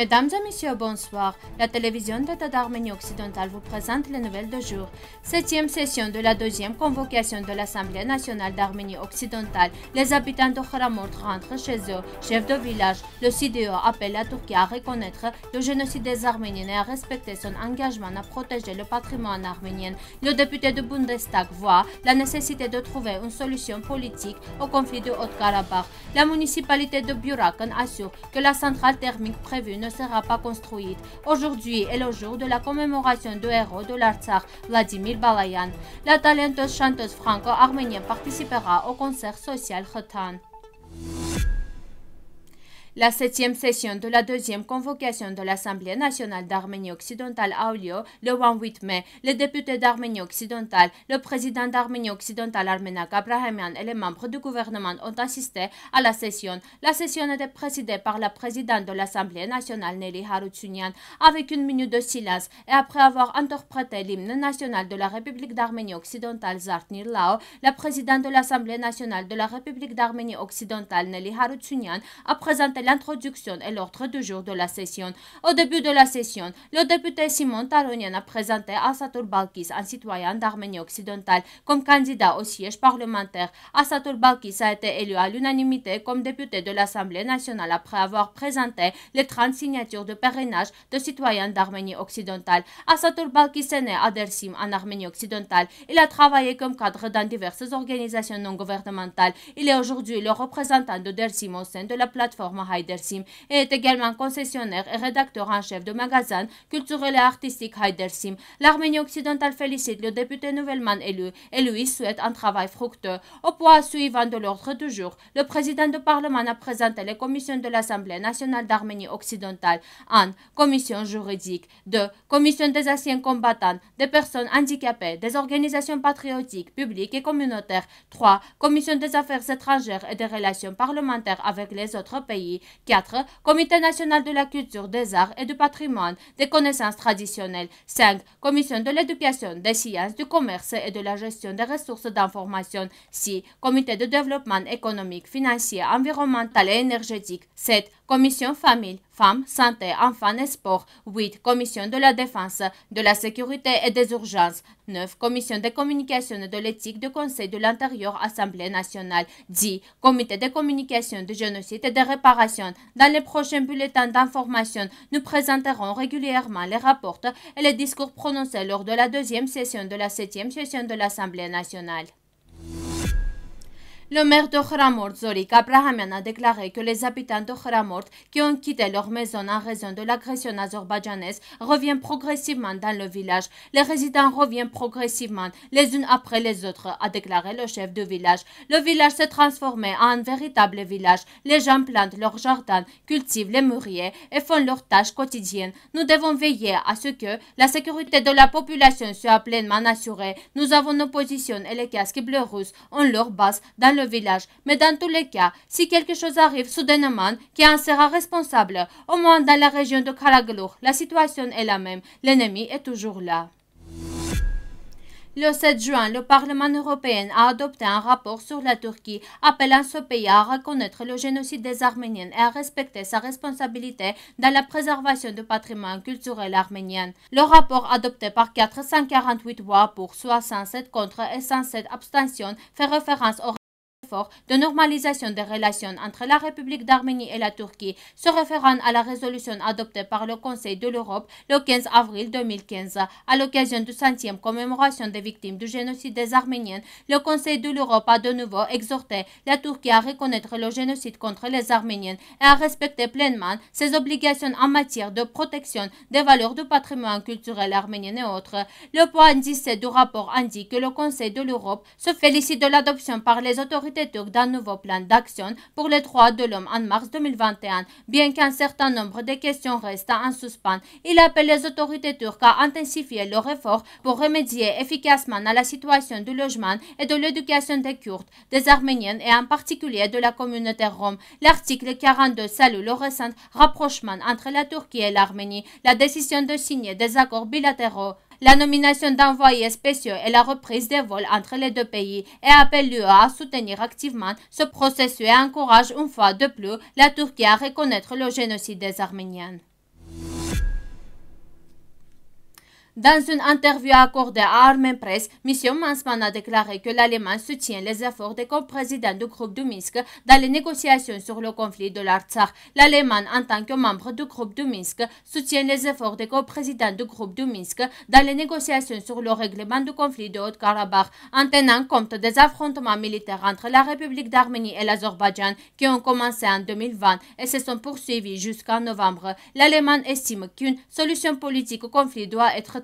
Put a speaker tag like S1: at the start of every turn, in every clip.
S1: Mesdames et messieurs, bonsoir. La télévision d'État d'Arménie occidentale vous présente les nouvelles de jour. Septième session de la deuxième convocation de l'Assemblée nationale d'Arménie occidentale. Les habitants de Khramort rentrent chez eux. Chef de village, le CDO appelle la Turquie à reconnaître le génocide des Arméniens et à respecter son engagement à protéger le patrimoine arménien. Le député de Bundestag voit la nécessité de trouver une solution politique au conflit de Haut-Karabakh. La municipalité de Burakan assure que la centrale thermique prévue ne sera pas construite. Aujourd'hui est le jour de la commémoration du héros de l'Artsakh, Vladimir Balayan. La talentueuse chanteuse franco-arménienne participera au concert social Khotan. La septième session de la deuxième convocation de l'Assemblée nationale d'Arménie occidentale a eu lieu le 28 mai. Les députés d'Arménie occidentale, le président d'Arménie occidentale Armenak Abrahamian et les membres du gouvernement ont assisté à la session. La session était présidée par la présidente de l'Assemblée nationale Nelly Harutyunyan avec une minute de silence et après avoir interprété l'hymne national de la République d'Arménie occidentale Zartnir Lao, la présidente de l'Assemblée nationale de la République d'Arménie occidentale Nelly Harutyunyan a présenté l'introduction et l'ordre du jour de la session. Au début de la session, le député Simon Taronian a présenté Asatur Balkis, un citoyen d'Arménie occidentale, comme candidat au siège parlementaire. Asatur Balkis a été élu à l'unanimité comme député de l'Assemblée nationale après avoir présenté les 30 signatures de parrainage de citoyens d'Arménie occidentale. Asatur Balkis est né à Dersim, en Arménie occidentale. Il a travaillé comme cadre dans diverses organisations non gouvernementales. Il est aujourd'hui le représentant de Dersim au sein de la plateforme Sim et est également concessionnaire et rédacteur en chef de magasin culturel et artistique Sim. L'Arménie occidentale félicite le député nouvellement élu et lui souhaite un travail fructueux. Au point suivant de l'ordre du jour, le président du Parlement a présenté les commissions de l'Assemblée nationale d'Arménie occidentale 1. commission juridique, 2. commission des anciens combattants, des personnes handicapées, des organisations patriotiques, publiques et communautaires, 3. Commission des affaires étrangères et des relations parlementaires avec les autres pays, 4. Comité national de la culture, des arts et du patrimoine, des connaissances traditionnelles. 5. Commission de l'éducation, des sciences, du commerce et de la gestion des ressources d'information. 6. Comité de développement économique, financier, environnemental et énergétique. 7. Commission famille, Femmes, Santé, Enfants et Sports, 8. Commission de la Défense, de la Sécurité et des Urgences, 9. Commission de communication de l'éthique du Conseil de l'Intérieur, Assemblée nationale, 10. Comité de communication de génocide et de réparation. Dans les prochains bulletins d'information, nous présenterons régulièrement les rapports et les discours prononcés lors de la deuxième session de la septième session de l'Assemblée nationale. Le maire de Khramort, Zorik Abrahamian, a déclaré que les habitants de Khramort qui ont quitté leur maison en raison de l'agression azerbaïdjanaise reviennent progressivement dans le village. Les résidents reviennent progressivement, les unes après les autres, a déclaré le chef de village. Le village s'est transformé en un véritable village. Les gens plantent leurs jardins, cultivent les mûriers et font leurs tâches quotidiennes. Nous devons veiller à ce que la sécurité de la population soit pleinement assurée. Nous avons nos positions et les casques bleus russes en leur base dans le village, mais dans tous les cas, si quelque chose arrive soudainement, qui en sera responsable Au moins dans la région de Karaglour, la situation est la même, l'ennemi est toujours là. Le 7 juin, le Parlement européen a adopté un rapport sur la Turquie appelant ce pays à reconnaître le génocide des Arméniens et à respecter sa responsabilité dans la préservation du patrimoine culturel arménien. Le rapport adopté par 448 voix pour 67 contre et 107 abstentions fait référence au de normalisation des relations entre la République d'Arménie et la Turquie, se référant à la résolution adoptée par le Conseil de l'Europe le 15 avril 2015 à l'occasion du centième commémoration des victimes du génocide des Arméniens, le Conseil de l'Europe a de nouveau exhorté la Turquie à reconnaître le génocide contre les Arméniens et à respecter pleinement ses obligations en matière de protection des valeurs du patrimoine culturel arménien et autres. Le point 17 du rapport indique que le Conseil de l'Europe se félicite de l'adoption par les autorités Turc d'un nouveau plan d'action pour les droits de l'homme en mars 2021. Bien qu'un certain nombre de questions restent en suspens, il appelle les autorités turques à intensifier leurs efforts pour remédier efficacement à la situation du logement et de l'éducation des Kurdes, des Arméniennes et en particulier de la communauté rome. L'article 42 salue le récent rapprochement entre la Turquie et l'Arménie, la décision de signer des accords bilatéraux. La nomination d'envoyés spéciaux et la reprise des vols entre les deux pays et appelle l'UE à soutenir activement ce processus et encourage une fois de plus la Turquie à reconnaître le génocide des Arméniens. Dans une interview accordée à Armen Press, M. Mansman a déclaré que l'Allemagne soutient les efforts des coprésidents du groupe de Minsk dans les négociations sur le conflit de l'Artsakh. L'Allemagne, en tant que membre du groupe de Minsk, soutient les efforts des coprésidents du groupe de Minsk dans les négociations sur le règlement du conflit de haute karabakh en tenant compte des affrontements militaires entre la République d'Arménie et l'Azerbaïdjan qui ont commencé en 2020 et se sont poursuivis jusqu'en novembre. L'Allemagne estime qu'une solution politique au conflit doit être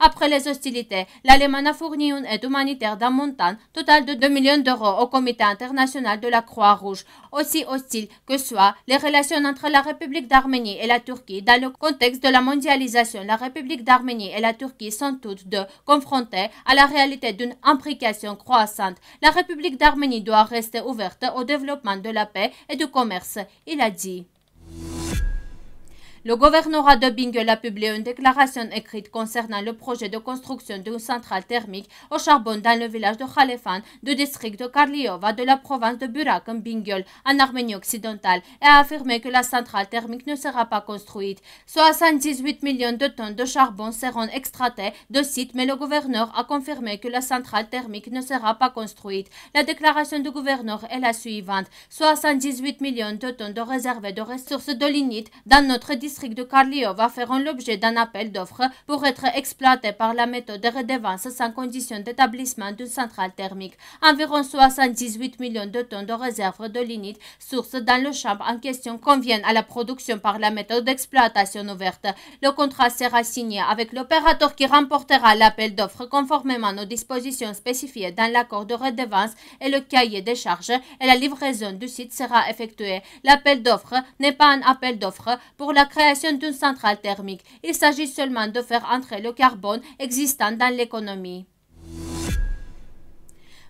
S1: après les hostilités. L'Allemagne a fourni une aide humanitaire d'un montant total de 2 millions d'euros au Comité international de la Croix-Rouge, aussi hostile que soient les relations entre la République d'Arménie et la Turquie. Dans le contexte de la mondialisation, la République d'Arménie et la Turquie sont toutes deux confrontées à la réalité d'une imprécation croissante. La République d'Arménie doit rester ouverte au développement de la paix et du commerce, il a dit. Le gouverneur de Bingol a publié une déclaration écrite concernant le projet de construction d'une centrale thermique au charbon dans le village de Khalefan, du district de Karliova de la province de Burak en Bingol, en Arménie occidentale, et a affirmé que la centrale thermique ne sera pas construite. 78 millions de tonnes de charbon seront extraites de site, mais le gouverneur a confirmé que la centrale thermique ne sera pas construite. La déclaration du gouverneur est la suivante. 78 millions de tonnes de réserves de ressources de lignite dans notre district district de Carlio va faire l'objet d'un appel d'offres pour être exploité par la méthode de redevance sans condition d'établissement d'une centrale thermique. Environ 78 millions de tonnes de réserves de lignite, source dans le champ en question, conviennent à la production par la méthode d'exploitation ouverte. Le contrat sera signé avec l'opérateur qui remportera l'appel d'offres conformément aux dispositions spécifiées dans l'accord de redevance et le cahier des charges et la livraison du site sera effectuée. L'appel d'offres n'est pas un appel d'offres pour la création d'une centrale thermique. Il s'agit seulement de faire entrer le carbone existant dans l'économie.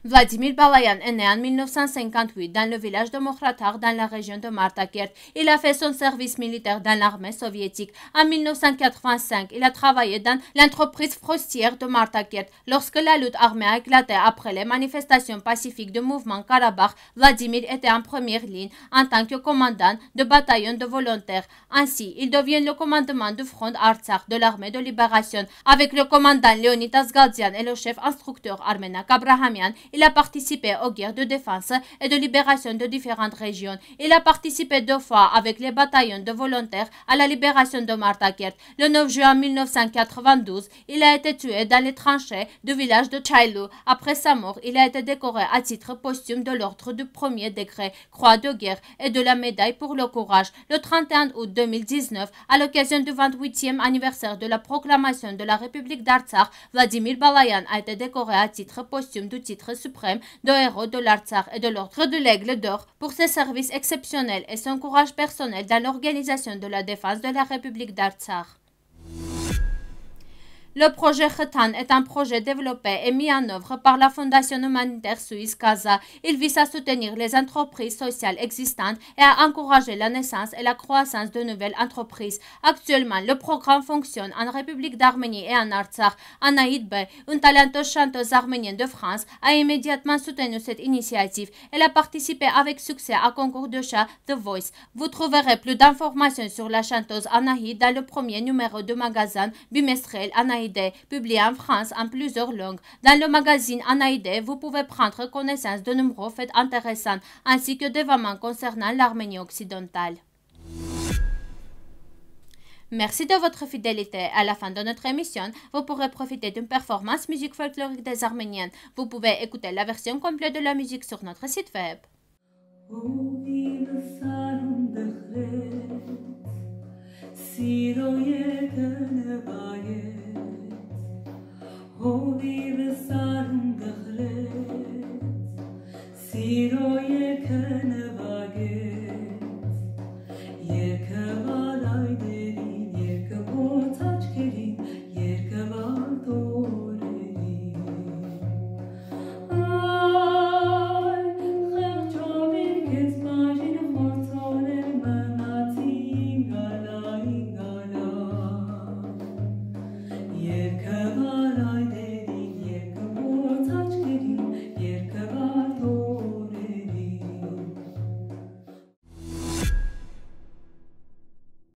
S1: Vladimir Balayan est né en 1958 dans le village de Mokhratar dans la région de Martakert. Il a fait son service militaire dans l'armée soviétique. En 1985, il a travaillé dans l'entreprise Frostière de Martakert. Lorsque la lutte armée a éclaté après les manifestations pacifiques du mouvement Karabakh, Vladimir était en première ligne en tant que commandant de bataillon de volontaires. Ainsi, il devient le commandement du front Artsakh de l'armée de libération avec le commandant Leonidas Asgaldian et le chef instructeur Armena Abrahamian, il a participé aux guerres de défense et de libération de différentes régions. Il a participé deux fois avec les bataillons de volontaires à la libération de Martakert. Le 9 juin 1992, il a été tué dans les tranchées du village de Chailou. Après sa mort, il a été décoré à titre posthume de l'ordre du premier décret, croix de guerre et de la médaille pour le courage. Le 31 août 2019, à l'occasion du 28e anniversaire de la proclamation de la République d'Artsakh, Vladimir Balayan a été décoré à titre posthume du titre suprême de héros de l'Artsakh et de l'Ordre de l'Aigle d'Or pour ses services exceptionnels et son courage personnel dans l'organisation de la défense de la République d'Artsakh. Le projet Khetan est un projet développé et mis en œuvre par la Fondation humanitaire suisse Casa. Il vise à soutenir les entreprises sociales existantes et à encourager la naissance et la croissance de nouvelles entreprises. Actuellement, le programme fonctionne en République d'Arménie et en Artsakh. Anaïd Bey, une talentueuse chanteuse arménienne de France, a immédiatement soutenu cette initiative. Elle a participé avec succès à concours de chat The Voice. Vous trouverez plus d'informations sur la chanteuse Anaïd dans le premier numéro de magazine bimestriel Anaïd publié en France en plusieurs langues. Dans le magazine Anaïde, vous pouvez prendre connaissance de nombreux faits intéressants ainsi que d'événements concernant l'Arménie occidentale. Merci de votre fidélité. À la fin de notre émission, vous pourrez profiter d'une performance musique folklorique des Arméniennes. Vous pouvez écouter la version complète de la musique sur notre site web. Only be the sun,